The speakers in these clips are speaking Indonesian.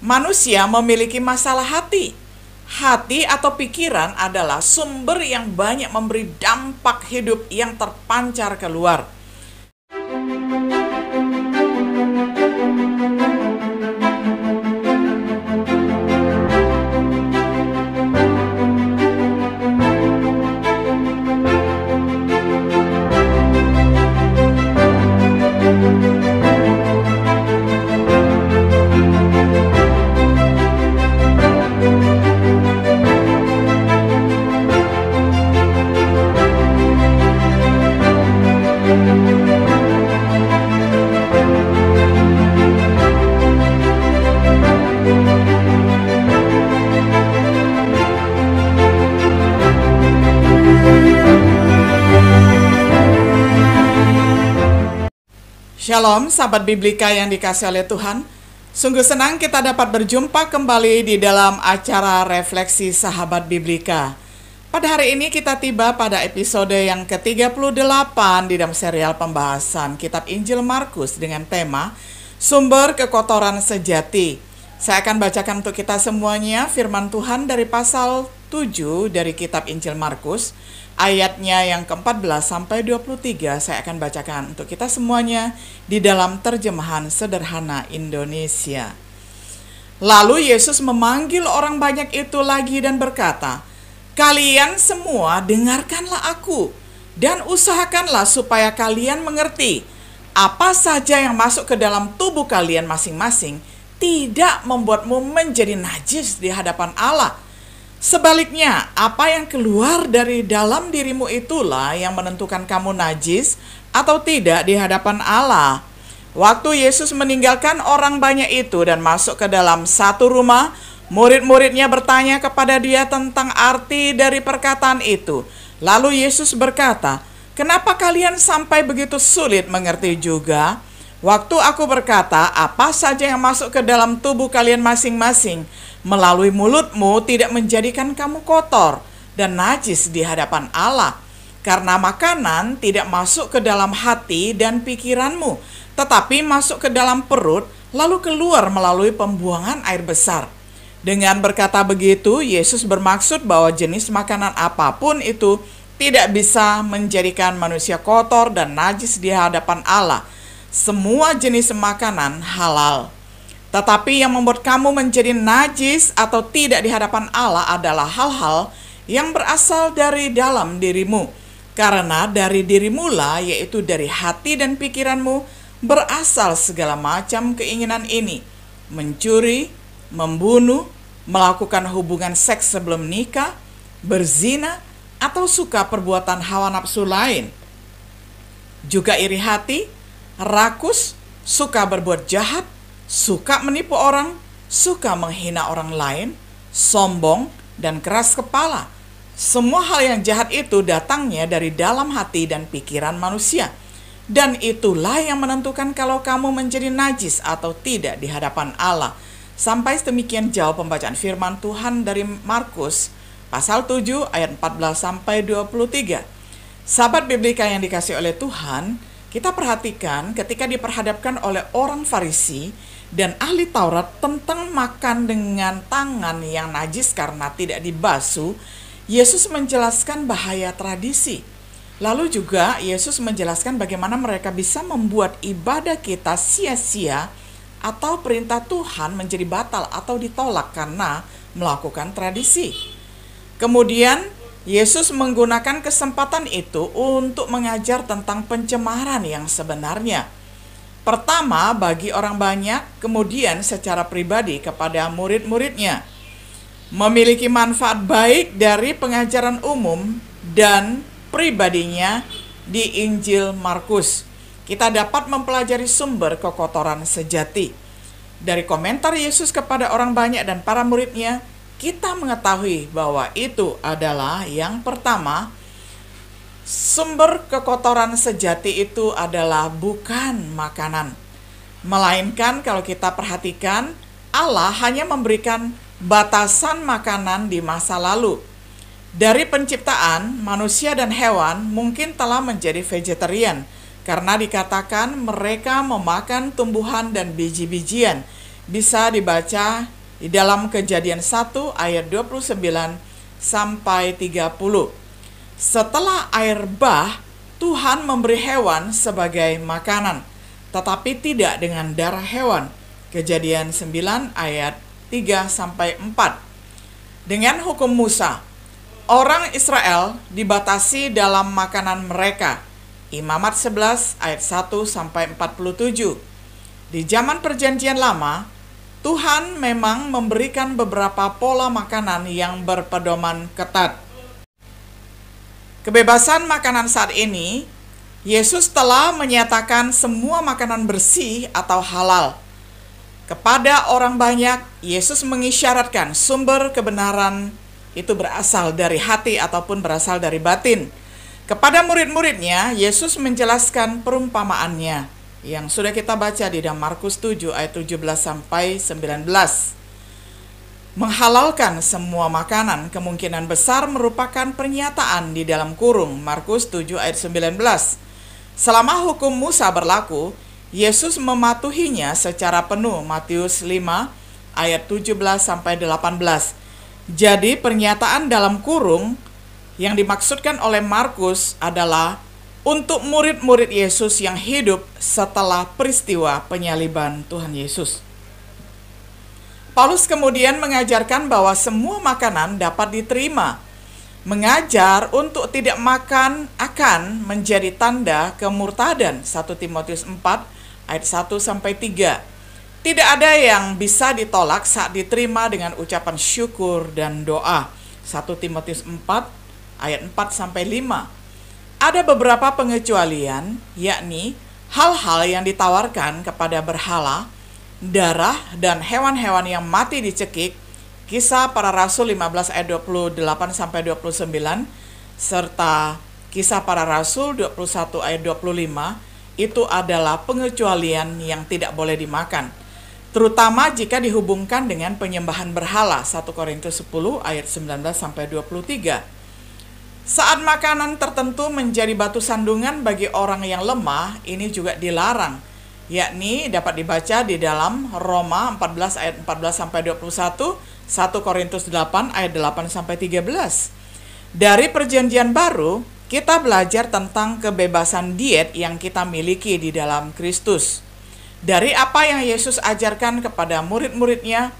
Manusia memiliki masalah hati. Hati atau pikiran adalah sumber yang banyak memberi dampak hidup yang terpancar keluar. Shalom, sahabat Biblika yang dikasih oleh Tuhan. Sungguh senang kita dapat berjumpa kembali di dalam acara Refleksi Sahabat Biblika. Pada hari ini kita tiba pada episode yang ke-38 di dalam serial pembahasan Kitab Injil Markus dengan tema Sumber Kekotoran Sejati. Saya akan bacakan untuk kita semuanya firman Tuhan dari pasal 7 dari Kitab Injil Markus ayatnya yang ke-14 sampai 23 saya akan bacakan untuk kita semuanya di dalam terjemahan sederhana Indonesia. Lalu Yesus memanggil orang banyak itu lagi dan berkata, "Kalian semua dengarkanlah aku dan usahakanlah supaya kalian mengerti apa saja yang masuk ke dalam tubuh kalian masing-masing tidak membuatmu menjadi najis di hadapan Allah." Sebaliknya, apa yang keluar dari dalam dirimu itulah yang menentukan kamu najis atau tidak di hadapan Allah. Waktu Yesus meninggalkan orang banyak itu dan masuk ke dalam satu rumah, murid-muridnya bertanya kepada dia tentang arti dari perkataan itu. Lalu Yesus berkata, "Kenapa kalian sampai begitu sulit mengerti juga? Waktu aku berkata, apa saja yang masuk ke dalam tubuh kalian masing-masing?" melalui mulutmu tidak menjadikan kamu kotor dan najis di hadapan Allah, karena makanan tidak masuk ke dalam hati dan pikiranmu, tetapi masuk ke dalam perut, lalu keluar melalui pembuangan air besar. Dengan berkata begitu, Yesus bermaksud bahwa jenis makanan apapun itu tidak bisa menjadikan manusia kotor dan najis di hadapan Allah. Semua jenis makanan halal. Tetapi yang membuat kamu menjadi najis atau tidak di hadapan Allah adalah hal-hal yang berasal dari dalam dirimu. Karena dari dirimula, yaitu dari hati dan pikiranmu, berasal segala macam keinginan ini. Mencuri, membunuh, melakukan hubungan seks sebelum nikah, berzina, atau suka perbuatan hawa nafsu lain. Juga iri hati, rakus, suka berbuat jahat, suka menipu orang, suka menghina orang lain, sombong, dan keras kepala. Semua hal yang jahat itu datangnya dari dalam hati dan pikiran manusia. Dan itulah yang menentukan kalau kamu menjadi najis atau tidak di hadapan Allah. Sampai demikian jauh pembacaan firman Tuhan dari Markus pasal 7 ayat 14 sampai 23. Sahabat biblika yang dikasih oleh Tuhan, kita perhatikan ketika diperhadapkan oleh orang Farisi dan ahli Taurat tentang makan dengan tangan yang najis karena tidak dibasuh, Yesus menjelaskan bahaya tradisi. Lalu juga Yesus menjelaskan bagaimana mereka bisa membuat ibadah kita sia-sia atau perintah Tuhan menjadi batal atau ditolak karena melakukan tradisi. Kemudian Yesus menggunakan kesempatan itu untuk mengajar tentang pencemaran yang sebenarnya Pertama bagi orang banyak, kemudian secara pribadi kepada murid-muridnya. Memiliki manfaat baik dari pengajaran umum dan pribadinya di Injil Markus. Kita dapat mempelajari sumber kekotoran sejati. Dari komentar Yesus kepada orang banyak dan para muridnya, kita mengetahui bahwa itu adalah yang pertama Sumber kekotoran sejati itu adalah bukan makanan, melainkan kalau kita perhatikan, Allah hanya memberikan batasan makanan di masa lalu. Dari penciptaan, manusia dan hewan mungkin telah menjadi vegetarian karena dikatakan mereka memakan tumbuhan dan biji-bijian. Bisa dibaca di dalam Kejadian 1 ayat 29 sampai 30. Setelah air bah, Tuhan memberi hewan sebagai makanan, tetapi tidak dengan darah hewan. Kejadian 9 ayat 3 sampai 4. Dengan hukum Musa, orang Israel dibatasi dalam makanan mereka. Imamat 11 ayat 1 sampai 47. Di zaman Perjanjian Lama, Tuhan memang memberikan beberapa pola makanan yang berpedoman ketat kebebasan makanan saat ini, Yesus telah menyatakan semua makanan bersih atau halal. Kepada orang banyak, Yesus mengisyaratkan sumber kebenaran itu berasal dari hati ataupun berasal dari batin. Kepada murid-muridnya, Yesus menjelaskan perumpamaannya yang sudah kita baca di dalam Markus 7 ayat 17 sampai 19. Menghalalkan semua makanan kemungkinan besar merupakan pernyataan di dalam kurung Markus 7 ayat 19. Selama hukum Musa berlaku, Yesus mematuhinya secara penuh Matius 5 ayat 17 sampai 18. Jadi pernyataan dalam kurung yang dimaksudkan oleh Markus adalah untuk murid-murid Yesus yang hidup setelah peristiwa penyaliban Tuhan Yesus. Paulus kemudian mengajarkan bahwa semua makanan dapat diterima. Mengajar untuk tidak makan akan menjadi tanda kemurtadan 1 Timotius 4 ayat 1 sampai 3. Tidak ada yang bisa ditolak saat diterima dengan ucapan syukur dan doa. 1 Timotius 4 ayat 4 sampai 5 ada beberapa pengecualian, yakni hal-hal yang ditawarkan kepada berhala darah dan hewan-hewan yang mati dicekik, kisah para rasul 15 ayat 28 sampai 29 serta kisah para rasul 21 ayat 25 itu adalah pengecualian yang tidak boleh dimakan terutama jika dihubungkan dengan penyembahan berhala 1 Korintus 10 ayat 19 sampai 23. Saat makanan tertentu menjadi batu sandungan bagi orang yang lemah, ini juga dilarang yakni dapat dibaca di dalam Roma 14 ayat 14 sampai 21, 1 Korintus 8 ayat 8 sampai 13. Dari perjanjian baru, kita belajar tentang kebebasan diet yang kita miliki di dalam Kristus. Dari apa yang Yesus ajarkan kepada murid-muridnya,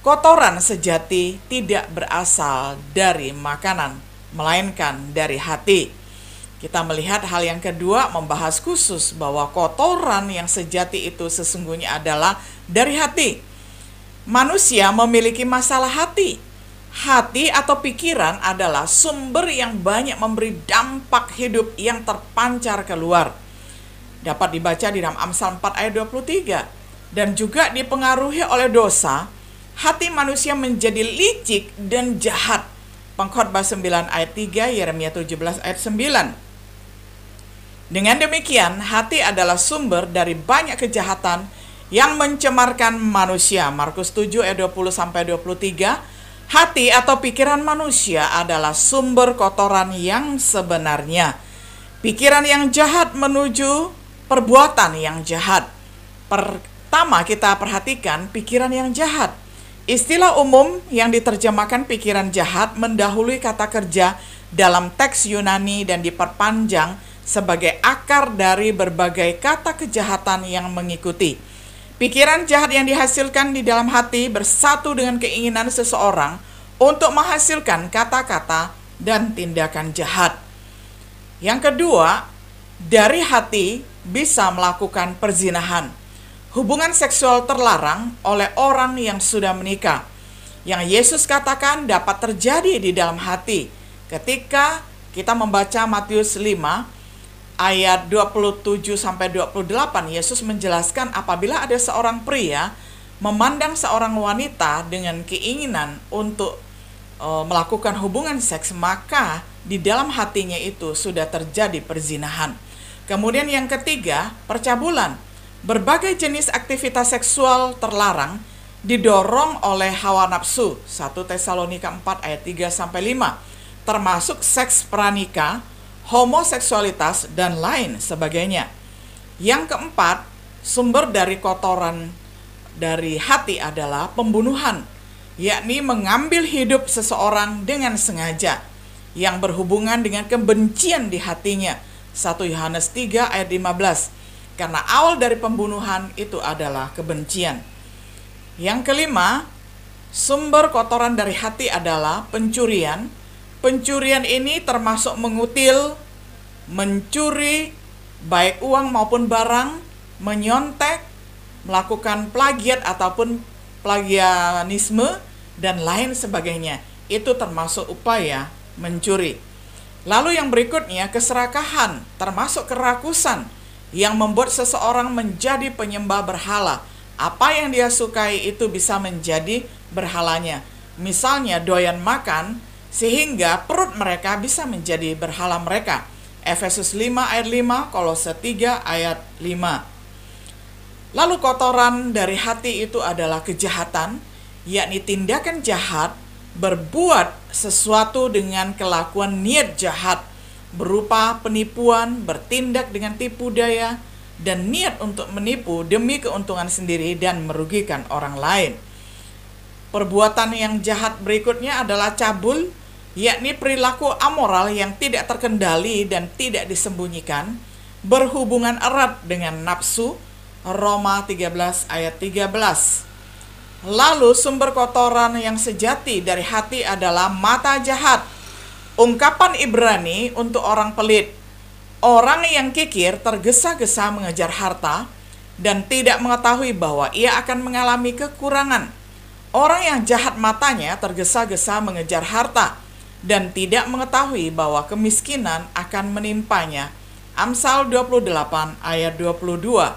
kotoran sejati tidak berasal dari makanan, melainkan dari hati. Kita melihat hal yang kedua membahas khusus bahwa kotoran yang sejati itu sesungguhnya adalah dari hati. Manusia memiliki masalah hati. Hati atau pikiran adalah sumber yang banyak memberi dampak hidup yang terpancar keluar. Dapat dibaca di dalam Amsal 4 ayat 23. Dan juga dipengaruhi oleh dosa, hati manusia menjadi licik dan jahat. Pengkhotbah 9 ayat 3, Yeremia 17 ayat 9. Dengan demikian, hati adalah sumber dari banyak kejahatan yang mencemarkan manusia. Markus 7 ayat 20 sampai 23. Hati atau pikiran manusia adalah sumber kotoran yang sebenarnya. Pikiran yang jahat menuju perbuatan yang jahat. Pertama kita perhatikan pikiran yang jahat. Istilah umum yang diterjemahkan pikiran jahat mendahului kata kerja dalam teks Yunani dan diperpanjang sebagai akar dari berbagai kata kejahatan yang mengikuti. Pikiran jahat yang dihasilkan di dalam hati bersatu dengan keinginan seseorang untuk menghasilkan kata-kata dan tindakan jahat. Yang kedua, dari hati bisa melakukan perzinahan. Hubungan seksual terlarang oleh orang yang sudah menikah. Yang Yesus katakan dapat terjadi di dalam hati ketika kita membaca Matius 5 ayat 27 sampai 28 Yesus menjelaskan apabila ada seorang pria memandang seorang wanita dengan keinginan untuk e, melakukan hubungan seks maka di dalam hatinya itu sudah terjadi perzinahan. Kemudian yang ketiga, percabulan. Berbagai jenis aktivitas seksual terlarang didorong oleh hawa nafsu. 1 Tesalonika 4 ayat 3 sampai 5 termasuk seks pranika homoseksualitas, dan lain sebagainya. Yang keempat, sumber dari kotoran dari hati adalah pembunuhan, yakni mengambil hidup seseorang dengan sengaja yang berhubungan dengan kebencian di hatinya. 1 Yohanes 3 ayat 15. Karena awal dari pembunuhan itu adalah kebencian. Yang kelima, sumber kotoran dari hati adalah pencurian, Pencurian ini termasuk mengutil, mencuri, baik uang maupun barang, menyontek, melakukan plagiat ataupun plagianisme, dan lain sebagainya. Itu termasuk upaya mencuri. Lalu yang berikutnya, keserakahan termasuk kerakusan yang membuat seseorang menjadi penyembah berhala. Apa yang dia sukai itu bisa menjadi berhalanya. Misalnya doyan makan, sehingga perut mereka bisa menjadi berhala mereka. Efesus 5 ayat 5, Kolose 3 ayat 5. Lalu kotoran dari hati itu adalah kejahatan, yakni tindakan jahat, berbuat sesuatu dengan kelakuan niat jahat, berupa penipuan, bertindak dengan tipu daya, dan niat untuk menipu demi keuntungan sendiri dan merugikan orang lain. Perbuatan yang jahat berikutnya adalah cabul, yakni perilaku amoral yang tidak terkendali dan tidak disembunyikan, berhubungan erat dengan nafsu, Roma 13 ayat 13. Lalu sumber kotoran yang sejati dari hati adalah mata jahat. Ungkapan Ibrani untuk orang pelit. Orang yang kikir tergesa-gesa mengejar harta dan tidak mengetahui bahwa ia akan mengalami kekurangan. Orang yang jahat matanya tergesa-gesa mengejar harta dan tidak mengetahui bahwa kemiskinan akan menimpanya. Amsal 28 ayat 22.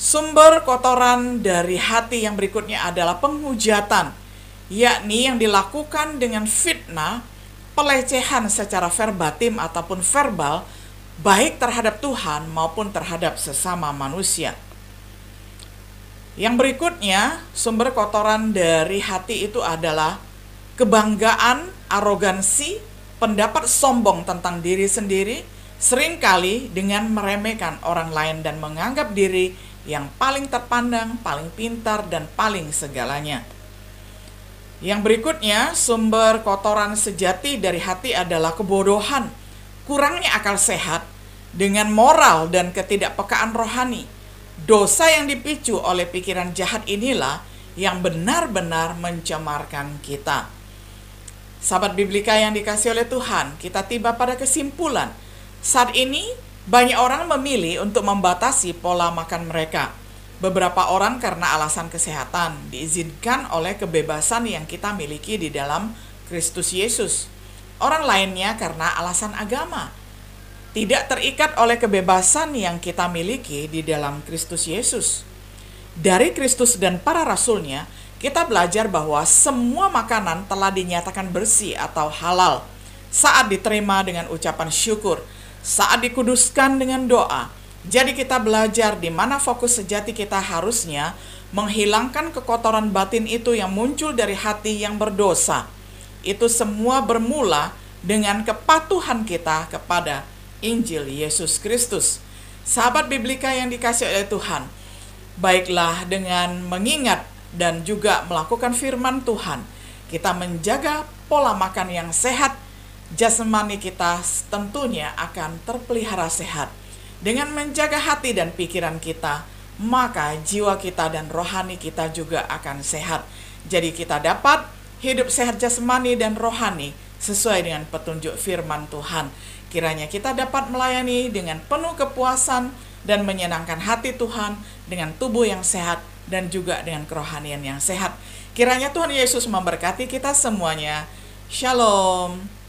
Sumber kotoran dari hati yang berikutnya adalah penghujatan, yakni yang dilakukan dengan fitnah, pelecehan secara verbatim ataupun verbal, baik terhadap Tuhan maupun terhadap sesama manusia. Yang berikutnya, sumber kotoran dari hati itu adalah kebanggaan, arogansi, pendapat sombong tentang diri sendiri, seringkali dengan meremehkan orang lain dan menganggap diri yang paling terpandang, paling pintar, dan paling segalanya. Yang berikutnya, sumber kotoran sejati dari hati adalah kebodohan, kurangnya akal sehat, dengan moral dan ketidakpekaan rohani. Dosa yang dipicu oleh pikiran jahat inilah yang benar-benar mencemarkan kita. Sahabat Biblika yang dikasih oleh Tuhan, kita tiba pada kesimpulan. Saat ini, banyak orang memilih untuk membatasi pola makan mereka. Beberapa orang karena alasan kesehatan diizinkan oleh kebebasan yang kita miliki di dalam Kristus Yesus. Orang lainnya karena alasan agama. Tidak terikat oleh kebebasan yang kita miliki di dalam Kristus Yesus. Dari Kristus dan para rasulnya, kita belajar bahwa semua makanan telah dinyatakan bersih atau halal saat diterima dengan ucapan syukur, saat dikuduskan dengan doa. Jadi kita belajar di mana fokus sejati kita harusnya menghilangkan kekotoran batin itu yang muncul dari hati yang berdosa. Itu semua bermula dengan kepatuhan kita kepada Injil Yesus Kristus. Sahabat Biblika yang dikasih oleh Tuhan, baiklah dengan mengingat dan juga melakukan firman Tuhan. Kita menjaga pola makan yang sehat, jasmani kita tentunya akan terpelihara sehat. Dengan menjaga hati dan pikiran kita, maka jiwa kita dan rohani kita juga akan sehat. Jadi kita dapat hidup sehat jasmani dan rohani sesuai dengan petunjuk firman Tuhan. Kiranya kita dapat melayani dengan penuh kepuasan dan menyenangkan hati Tuhan dengan tubuh yang sehat dan juga dengan kerohanian yang sehat. Kiranya Tuhan Yesus memberkati kita semuanya. Shalom.